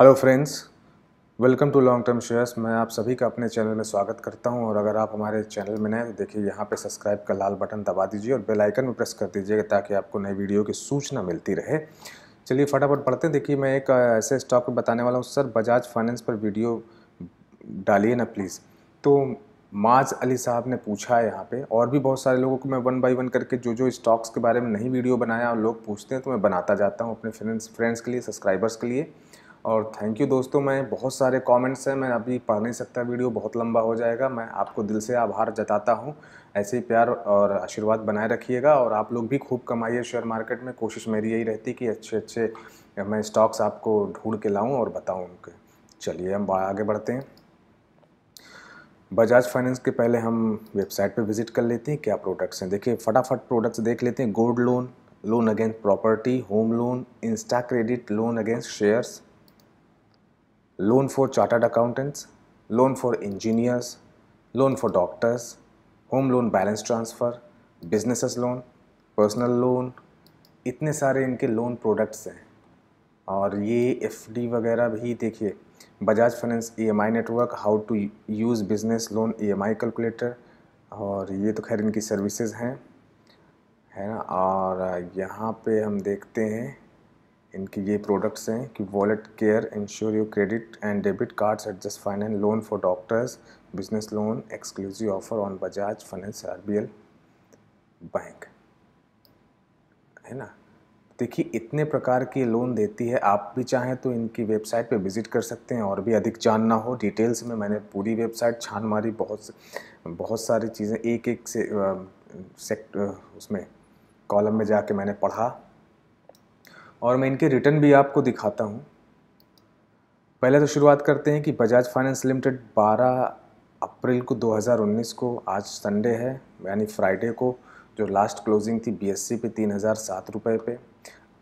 hello friends welcome to long term shares मैं आप सभी का अपने चैनल में स्वागत करता हूं और अगर आप हमारे चैनल में नए तो देखिए यहां पे सब्सक्राइब का लाल बटन दबा दीजिए और बेल आइकन भी प्रेस कर दीजिएगा ताकि आपको नई वीडियो की सूचना मिलती रहे चलिए फटाफट पढ़ते हैं देखिए मैं एक ऐसे स्टॉक बताने वाला हूँ सर बजाज फाइनेंस पर वीडियो डालिए ना प्लीज़ तो माज अली साहब ने पूछा है यहाँ पे और भी बहुत सारे लोगों को मैं वन बाय वन करके जो जो स्टॉक्स के बारे में नहीं वीडियो बनाया और लोग पूछते हैं तो मैं बनाता जाता हूँ अपने फ्रेंड्स फ्रेंड्स के लिए सब्सक्राइबर्स के लिए और थैंक यू दोस्तों मैं बहुत सारे कमेंट्स हैं मैं अभी पढ़ नहीं सकता वीडियो बहुत लंबा हो जाएगा मैं आपको दिल से आभार जताता हूँ ऐसे ही प्यार और आशीर्वाद बनाए रखिएगा और आप लोग भी खूब कमाइए शेयर मार्केट में कोशिश मेरी यही रहती कि अच्छे अच्छे मैं स्टॉक्स आपको ढूंढ के लाऊँ और बताऊँ उनके चलिए हम आगे बढ़ते हैं बजाज फाइनेंस के पहले हम वेबसाइट पर विजिट कर लेते हैं क्या प्रोडक्ट्स हैं देखिए फटाफट प्रोडक्ट्स देख लेते हैं gold loan loan against property home loan insta credit loan against shares loan for chartered accountants loan for engineers loan for doctors home loan balance transfer business loan personal loan इतने सारे इनके loan products हैं और ये F वगैरह भी देखिए Bajaj finance E M I network how to use business loan E M I calculator और ये तो खैर इनकी सर्विसेज हैं है ना और यहाँ पे हम देखते हैं इनकी ये प्रोडक्ट्स हैं कि wallet care insure your credit and debit cards adjust finance loan for doctors business loan exclusive offer on Bajaj finance are bank है ना देखिए इतने प्रकार के लोन देती है आप भी चाहें तो इनकी वेबसाइट पे विज़िट कर सकते हैं और भी अधिक जानना हो डिटेल्स में मैंने पूरी वेबसाइट छान मारी बहुत बहुत सारी चीज़ें एक एक से सेक्ट उसमें कॉलम में जाके मैंने पढ़ा और मैं इनके रिटर्न भी आपको दिखाता हूँ पहले तो शुरुआत करते हैं कि बजाज फाइनेंस लिमिटेड 12 अप्रैल को 2019 को आज संडे है यानी फ्राइडे को जो लास्ट क्लोजिंग थी बीएससी पे तीन हज़ार सात रुपये पे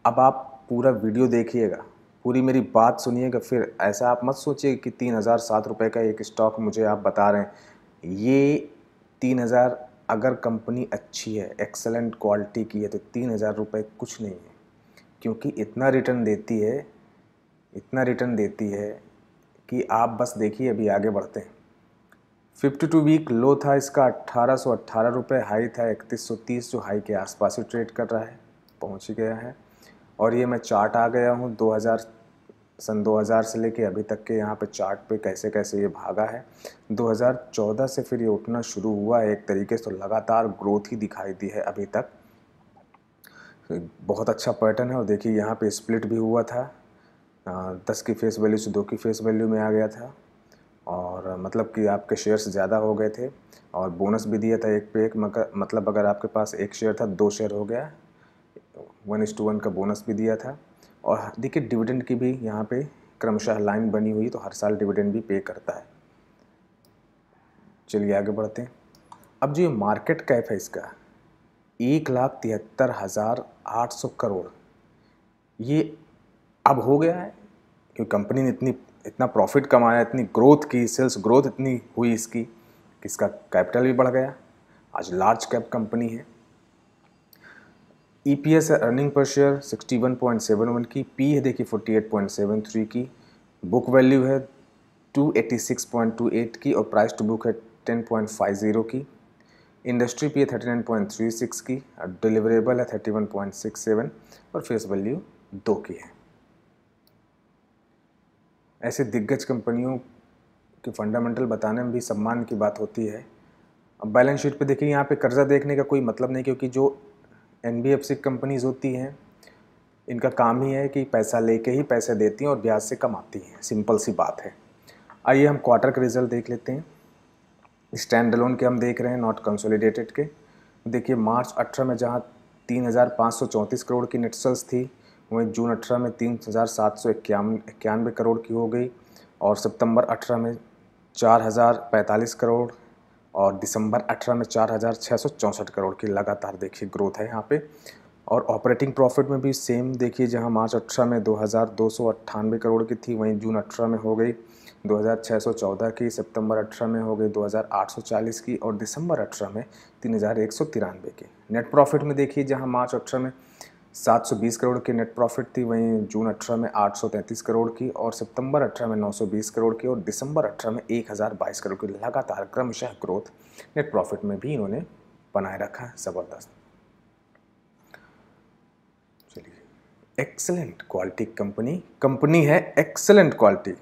अब आप पूरा वीडियो देखिएगा पूरी मेरी बात सुनिएगा फिर ऐसा आप मत सोचिए कि तीन हज़ार सात रुपये का एक स्टॉक मुझे आप बता रहे हैं ये तीन हज़ार अगर कंपनी अच्छी है एक्सेलेंट क्वालिटी की है तो तीन हज़ार रुपये कुछ नहीं है क्योंकि इतना रिटर्न देती है इतना रिटर्न देती है कि आप बस देखिए अभी आगे बढ़ते हैं फिफ्टी टू वीक लो था इसका अट्ठारह सौ अट्ठारह रुपये हाई था इकतीस सौ तीस जो हाई के आसपास ही ट्रेड कर रहा है पहुंच ही गया है और ये मैं चार्ट आ गया हूँ 2000 सन 2000 से लेके अभी तक के यहाँ पे चार्ट पे कैसे कैसे ये भागा है 2014 से फिर ये उठना शुरू हुआ है एक तरीके से तो लगातार ग्रोथ ही दिखाई दी है अभी तक बहुत अच्छा पैटर्न है और देखिए यहाँ पे स्प्लिट भी हुआ था दस की फेस वैल्यू से दो की फेस वैल्यू में आ गया था और मतलब कि आपके शेयर्स ज़्यादा हो गए थे और बोनस भी दिया था एक पे एक मतलब अगर आपके पास एक शेयर था दो शेयर हो गया वन इज टू वन का बोनस भी दिया था और देखिए डिविडेंड की भी यहाँ पे क्रमशः लाइन बनी हुई तो हर साल डिविडेंड भी पे करता है चलिए आगे बढ़ते हैं अब जो ये मार्केट कैप है इसका एक लाख तिहत्तर हज़ार 800 करोड़ ये अब हो गया है क्योंकि कंपनी ने इतनी इतना प्रॉफिट कमाया इतनी ग्रोथ की सेल्स ग्रोथ इतनी हुई इसकी कि इसका कैपिटल भी बढ़ गया आज लार्ज कैप कंपनी है E P S earning per share 61.71 की पी है देखिए 48.73 की बुक वैल्यू है 286.28 की और प्राइस टू बुक है 10.50 की इंडस्ट्री पी है thirty nine point three six की डिलीवरेबल है thirty one point six seven और फेस वैल्यू दो की है ऐसे दिग्गज कंपनियों के फंडामेंटल बताने में भी सम्मान की बात होती है अब बैलेंस शीट पे देखिए यहाँ पे कर्जा देखने का कोई मतलब नहीं क्योंकि जो एन कंपनीज होती हैं इनका काम ही है कि पैसा लेके ही पैसे देती हैं और ब्याज से कमाती हैं सिंपल सी बात है आइए हम क्वार्टर का रिजल्ट देख लेते हैं स्टैंड अलोन के हम देख रहे हैं नॉट कंसोलिडेटेड के देखिए मार्च अठारह में जहाँ तीन हज़ार पाँच सौ चौंतीस करोड़ की नेट सेल्स थी वहीं जून अठारह में तीन हज़ार सात सौ इक्यावन इक्यानवे करोड़ की हो गई और सितंबर अठारह में चार हज़ार पैंतालीस करोड़ और दिसंबर अठारह में चार हज़ार छः सौ चौंसठ करोड़ की लगातार देखिए ग्रोथ है यहाँ पे और ऑपरेटिंग प्रॉफिट में भी सेम देखिए जहाँ मार्च अठारह में दो हज़ार दो सौ अट्ठानवे करोड़ की थी वहीं जून अठारह में हो गई 2614 की सितंबर 18 में हो गई 2840 की और दिसंबर 18 में तीन की नेट प्रॉफिट में देखिए जहां मार्च 18 में 720 करोड़ की नेट प्रॉफिट थी वहीं जून 18 में 833 करोड़ की और सितंबर 18 में 920 करोड़ की और दिसंबर 18 में 1022 करोड़ की लगातार क्रमशः ग्रोथ नेट प्रॉफिट में भी इन्होंने बनाए रखा है ज़बरदस्त चलिए एक्सेलेंट क्वालिटी कंपनी कंपनी है excellent quality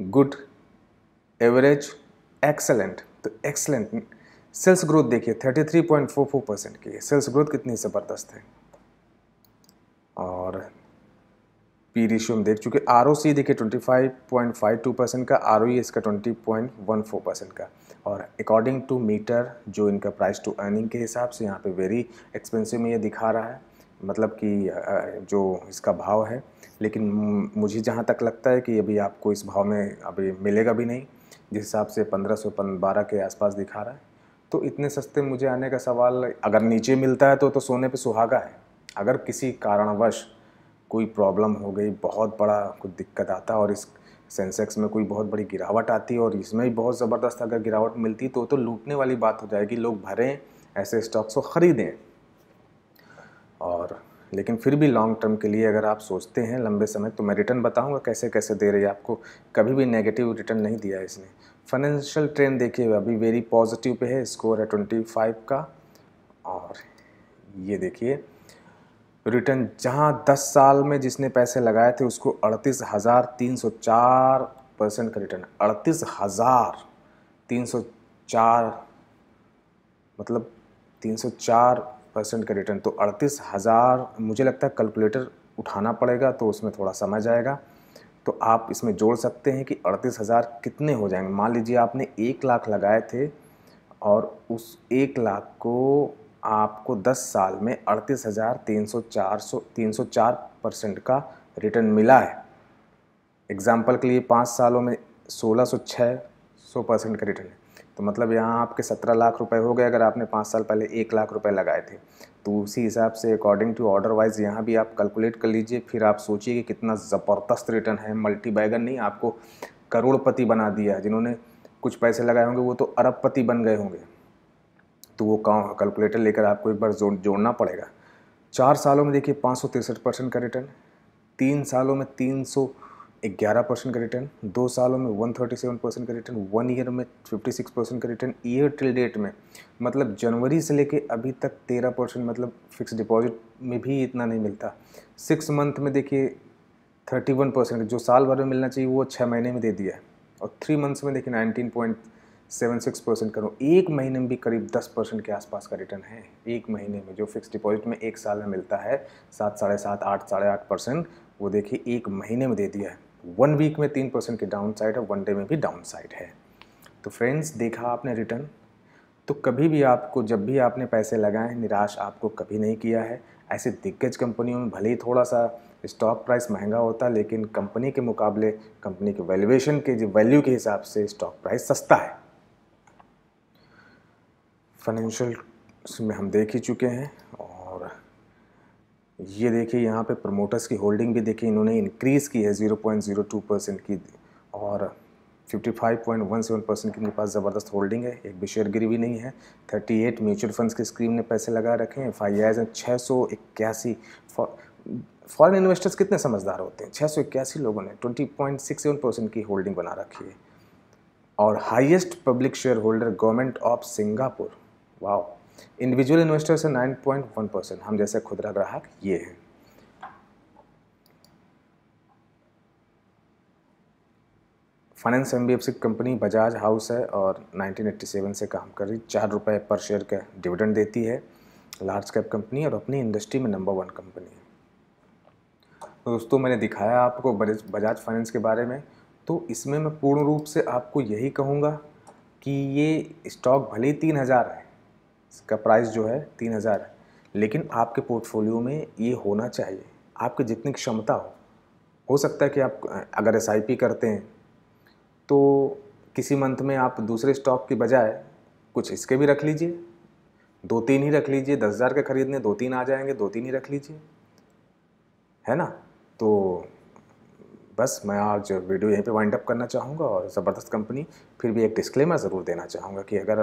good average excellent तो एक्सेलेंट सेल्स ग्रोथ देखिए 33.44 परसेंट की सेल्स ग्रोथ कितनी ज़बरदस्त है और पी रेशियो हम देख चुके आर ओ सी देखिए 25.52 परसेंट का आर ओ ई इसका 20.14 परसेंट का और अकॉर्डिंग टू मीटर जो इनका प्राइस टू अर्निंग के हिसाब से यहाँ पे वेरी एक्सपेंसिव में ये दिखा रहा है मतलब कि जो इसका भाव है लेकिन मुझे जहाँ तक लगता है कि अभी आपको इस भाव में अभी मिलेगा भी नहीं जिस हिसाब से पंद्रह सौ बारह के आसपास दिखा रहा है तो इतने सस्ते मुझे आने का सवाल अगर नीचे मिलता है तो तो सोने पे सुहागा है अगर किसी कारणवश कोई प्रॉब्लम हो गई बहुत बड़ा कुछ दिक्कत आता और इस सेंसेक्स में कोई बहुत बड़ी गिरावट आती और इसमें भी बहुत ज़बरदस्त अगर गिरावट मिलती तो तो लूटने वाली बात हो जाएगी लोग भरें ऐसे स्टॉक्स को ख़रीदें और लेकिन फिर भी लॉन्ग टर्म के लिए अगर आप सोचते हैं लंबे समय तो मैं रिटर्न बताऊंगा कैसे कैसे दे रही है आपको कभी भी नेगेटिव रिटर्न नहीं दिया है इसने फाइनेंशियल ट्रेंड देखिए अभी वेरी पॉजिटिव पे है स्कोर है ट्वेंटी फाइव का और ये देखिए रिटर्न जहाँ दस साल में जिसने पैसे लगाए थे उसको अड़तीस हज़ार तीन सौ चार परसेंट का रिटर्न अड़तीस हज़ार तीन सौ चार मतलब तीन सौ चार परसेंट का रिटर्न तो अड़तीस हज़ार मुझे लगता है कैलकुलेटर उठाना पड़ेगा तो उसमें थोड़ा समय जाएगा तो आप इसमें जोड़ सकते हैं कि अड़तीस हज़ार कितने हो जाएंगे मान लीजिए आपने एक लाख लगाए थे और उस एक लाख को आपको दस साल में अड़तीस हज़ार तीन सौ चार सौ तीन सौ चार परसेंट का रिटर्न मिला है एग्ज़ाम्पल के लिए पाँच सालों में सोलह सौ छः सौ परसेंट का रिटर्न है तो मतलब यहाँ आपके सत्रह लाख रुपए हो गए अगर आपने पाँच साल पहले एक लाख रुपए लगाए थे तो उसी हिसाब से अकॉर्डिंग टू ऑर्डर वाइज यहाँ भी आप कैलकुलेट कर लीजिए फिर आप सोचिए कि कितना ज़बरदस्त रिटर्न है मल्टी बैगन नहीं आपको करोड़पति बना दिया है जिन्होंने कुछ पैसे लगाए होंगे वो तो अरबपति बन गए होंगे तो वो कैलकुलेटर लेकर आपको एक बार जोड़ जोड़ना पड़ेगा चार सालों में देखिए पाँच परसेंट का रिटर्न तीन सालों में तीन सौ ग्यारह परसेंट का रिटर्न दो सालों में वन थर्टी सेवन परसेंट का रिटर्न वन ईयर में फिफ्टी सिक्स परसेंट का रिटर्न ईयर टिल डेट में मतलब जनवरी से लेके अभी तक तेरह परसेंट मतलब फिक्स डिपॉजिट में भी इतना नहीं मिलता सिक्स मंथ में देखिए थर्टी वन परसेंट जो साल भर में मिलना चाहिए वो छः महीने में दे दिया है और थ्री मंथ्स में देखिए nineteen point seven six percent करो एक महीने में भी करीब दस परसेंट के आसपास का रिटर्न है एक महीने में जो फिक्स डिपॉजिट में एक साल में मिलता है सात साढ़े सात आठ साढ़े आठ परसेंट वो देखिए एक महीने में दे दिया है वन वीक में तीन परसेंट की डाउन साइड है वन डे में भी डाउन साइड है तो फ्रेंड्स देखा आपने रिटर्न तो कभी भी आपको जब भी आपने पैसे लगाए निराश आपको कभी नहीं किया है ऐसे दिग्गज कंपनियों में भले ही थोड़ा सा स्टॉक प्राइस महंगा होता है लेकिन कंपनी के मुकाबले कंपनी के वैल्यूएशन के जो वैल्यू के हिसाब से स्टॉक प्राइस सस्ता है फाइनेंशियल में हम देख ही चुके हैं और ये देखिए यहाँ पे प्रमोटर्स की होल्डिंग भी देखिए इन्होंने इंक्रीज़ की है 0.02 परसेंट की और 55.17 परसेंट इनके पास ज़बरदस्त होल्डिंग है एक भी शेयर गिरी भी नहीं है 38 म्यूचुअल फंड्स की स्कीम ने पैसे लगा रखे हैं एफ आई आई हैं छः सौ इक्यासी फॉरन इन्वेस्टर्स कितने समझदार होते हैं छः सौ इक्यासी लोगों ने सेवन परसेंट की होल्डिंग बना रखी है और highest public shareholder government of Singapore wow individual nine point one percent हम जैसे खुदरा ग्राहक ये है फाइनेंस एम कंपनी बजाज हाउस है और 1987 से काम कर रही चार रुपये पर शेयर का डिविडेंड देती है लार्ज कैप कंपनी और अपनी इंडस्ट्री में नंबर वन कंपनी है तो दोस्तों मैंने दिखाया आपको बजाज फाइनेंस के बारे में तो इसमें मैं पूर्ण रूप से आपको यही कहूँगा कि ये स्टॉक भले ही तीन हज़ार है इसका प्राइस जो है तीन हज़ार है लेकिन आपके पोर्टफोलियो में ये होना चाहिए आपकी जितनी क्षमता हो हो सकता है कि आप अगर एस करते हैं तो किसी मंथ में आप दूसरे स्टॉक की बजाय कुछ इसके भी रख लीजिए दो तीन ही रख लीजिए दस हज़ार के ख़रीदने दो तीन आ जाएंगे दो तीन ही रख लीजिए है ना तो बस मैं आज वीडियो यहीं पे वाइंड अप करना चाहूँगा और ज़बरदस्त कंपनी फिर भी एक डिस्क्लेमर ज़रूर देना चाहूँगा कि अगर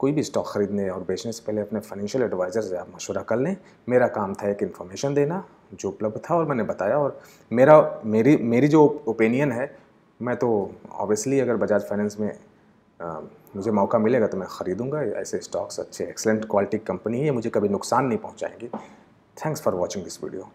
कोई भी स्टॉक खरीदने और बेचने से पहले अपने फाइनेंशियल एडवाइज़र से आप मशवरा कर लें मेरा काम था एक इन्फॉर्मेशन देना जो उपलब्ध था और मैंने बताया और मेरा मेरी मेरी जो ओपिनियन है मैं तो ऑब्वियसली अगर बजाज फाइनेंस में आ, मुझे मौका मिलेगा तो मैं ख़रीदूँगा ऐसे स्टॉक्स अच्छे एक्सलेंट क्वालिटी कंपनी है मुझे कभी नुकसान नहीं पहुँचाएंगे thanks for watching this video